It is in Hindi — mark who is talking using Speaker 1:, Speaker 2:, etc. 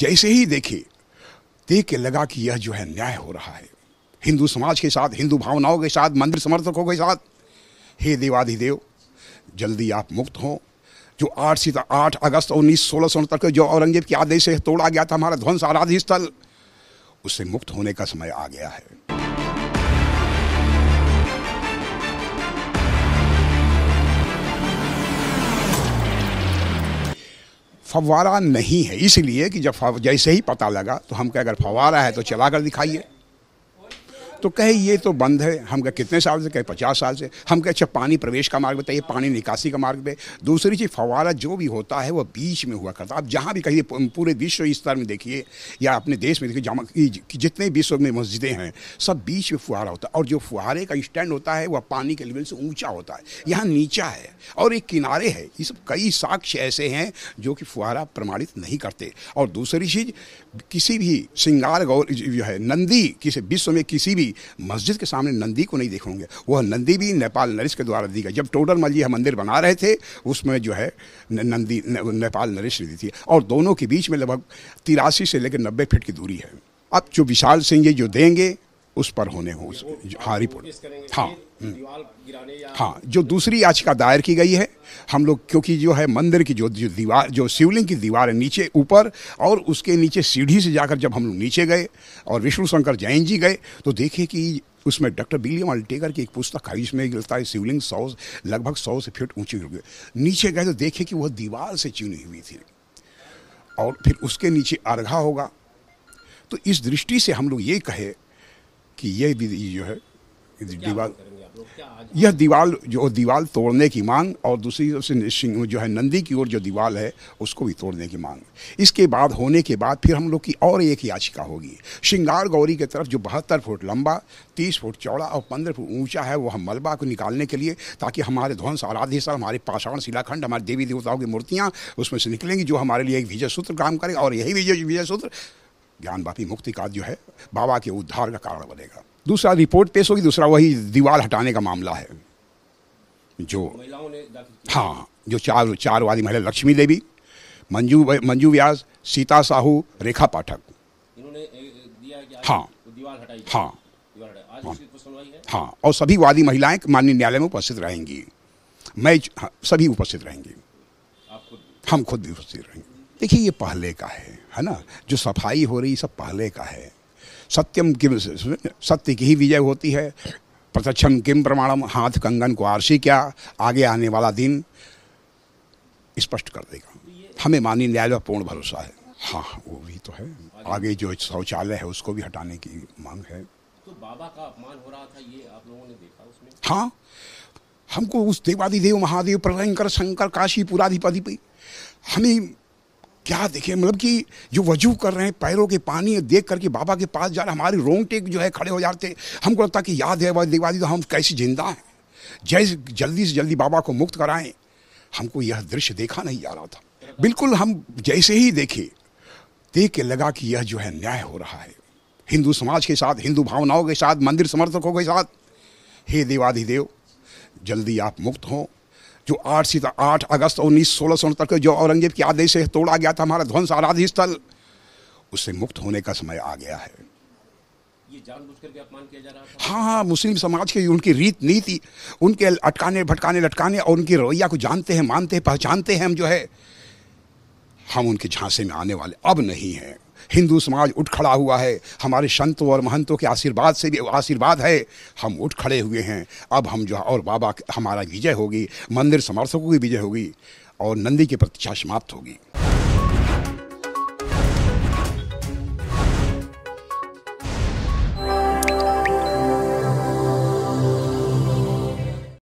Speaker 1: जैसे ही देखे देख के लगा कि यह जो है न्याय हो रहा है हिंदू समाज के साथ हिंदू भावनाओं के साथ मंदिर समर्थकों के साथ हे देवाधिदेव जल्दी आप मुक्त हों जो आठ सीता आठ अगस्त उन्नीस सोलह सौ तक जो औरंगजेब के आदेश से तोड़ा गया था हमारा ध्वंस आराध्य स्थल उससे मुक्त होने का समय आ गया है फवारा नहीं है इसलिए कि जब जैसे ही पता लगा तो हम कह अगर फवारा है तो चला कर दिखाइए तो कहे ये तो बंद है हम कहे कितने साल से कहे पचास साल से हम कहे अच्छा पानी प्रवेश का मार्ग बताइए पानी निकासी का मार्ग बताइए दूसरी चीज़ फवारा जो भी होता है वह बीच में हुआ करता आप जहाँ भी कहिए पूरे विश्व स्तर में देखिए या अपने देश में देखिए जमा जितने विश्व में मस्जिदें हैं सब बीच में फुहारा होता है और जो फुहारे का स्टैंड होता है वह पानी के लेवल से ऊँचा होता है यहाँ नीचा है और एक किनारे है ये सब कई साक्ष्य ऐसे हैं जो कि फुहारा प्रमाणित नहीं करते और दूसरी चीज़ किसी भी श्रृंगार गौर जो है नंदी किसी विश्व में किसी भी भी मस्जिद के सामने नंदी को नहीं देखोगे वह नंदी भी नेपाल नरेश के द्वारा दी गई जब टोडर मल जी मंदिर बना रहे थे उसमें जो है नंदी नेपाल नरेश ने दी थी और दोनों के बीच में लगभग तिरासी से लेकर नब्बे फीट की दूरी है अब जो विशाल सिंह ये जो देंगे उस पर होने हो हाँ रिपोर्ट हाँ हम्म। हाँ जो दूसरी याचिका दायर की गई है हम लोग क्योंकि जो है मंदिर की जो जो दीवार जो शिवलिंग की दीवार है नीचे ऊपर और उसके नीचे सीढ़ी से जाकर जब हम लोग नीचे गए और विष्णु शंकर जैन जी गए तो देखे कि उसमें डॉक्टर विलियम अल्टेकर की एक पुस्तक है इसमें गिरता है शिवलिंग सौ लगभग सौ से फीट ऊंची हो गई नीचे गए तो देखे कि वह दीवार से चुनी हुई थी और फिर उसके नीचे अर्घा होगा तो इस दृष्टि से हम लोग ये कहे कि यह जो है दीवार यह दीवार जो दीवार तोड़ने की मांग और दूसरी तरफ से जो है नंदी की ओर जो दीवार है उसको भी तोड़ने की मांग इसके बाद होने के बाद फिर हम लोग की और एक याचिका होगी श्रृंगार गौरी की तरफ जो बहत्तर फुट लंबा तीस फुट चौड़ा और पंद्रह फुट ऊंचा है वह मलबा को निकालने के लिए ताकि हमारे ध्वंस आराध्य सर हमारे पाषाण शिलाखंड हमारे देवी देवताओं की मूर्तियाँ उसमें से निकलेंगी जो हमारे लिए एक विजय सूत्र काम करेगा और यही विजय विजय सूत्र ज्ञान बापी मुक्ति का जो है बाबा के उद्धार का कारण बनेगा दूसरा रिपोर्ट पेश होगी दूसरा वही दीवार हटाने का मामला है जो हाँ जो चार चार वाली महिला लक्ष्मी देवी मंजू मंजू व्यास सीता साहू रेखा पाठक हाँ हाँ हाँ, हाँ और सभी वादी महिलाएं माननीय न्यायालय में उपस्थित रहेंगी मैं हाँ, सभी उपस्थित रहेंगी हम खुद भी उपस्थित रहेंगे देखिए ये पहले का है है ना जो सफाई हो रही सब पहले का है सत्यम किम सत्य की ही विजय होती है प्रत्यक्षम किम प्रमाणम हाथ कंगन को आरसी क्या आगे आने वाला दिन स्पष्ट कर देगा हमें माननीय न्यायालय पूर्ण भरोसा है हाँ वो भी तो है आगे जो शौचालय है उसको भी हटाने की मांग है तो बाबा का अपमान हो रहा था ये आप लोगों ने देखा उसमें हाँ हमको उस देवादिदेव महादेव प्रलयंकर शंकर काशी पुराधिपति हमें क्या देखें मतलब कि जो वजू कर रहे हैं पैरों के पानी देख करके बाबा के पास जा रहे हमारी रोंगटे जो है खड़े हो जाते हमको लगता कि याद है वह दिवाली तो हम कैसे जिंदा हैं जैसे जल्दी से जल्दी बाबा को मुक्त कराएं हमको यह दृश्य देखा नहीं जा रहा था बिल्कुल हम जैसे ही देखे देख के लगा कि यह जो है न्याय हो रहा है हिंदू समाज के साथ हिंदू भावनाओं के साथ मंदिर समर्थकों के साथ हे देवाधिदेव जल्दी आप मुक्त हों जो आठ सीता आठ अगस्त उन्नीस सोलह सौ तक जो औरंगजेब के आदेश से तोड़ा गया था हमारा ध्वंस आराध्य स्थल उससे मुक्त होने का समय आ गया है ये के अपमान किया जा रहा था हाँ हाँ मुस्लिम समाज के उनकी रीत नीति उनके अटकाने भटकाने लटकाने और उनकी रवैया को जानते हैं मानते हैं पहचानते हैं हम जो है हम उनके झांसे में आने वाले अब नहीं हैं हिंदू समाज उठ खड़ा हुआ है हमारे संतों और महंतों के आशीर्वाद से भी आशीर्वाद है हम उठ खड़े हुए हैं अब हम जो और बाबा हमारा विजय होगी मंदिर समर्थकों की विजय होगी और नंदी की प्रतीक्षा समाप्त होगी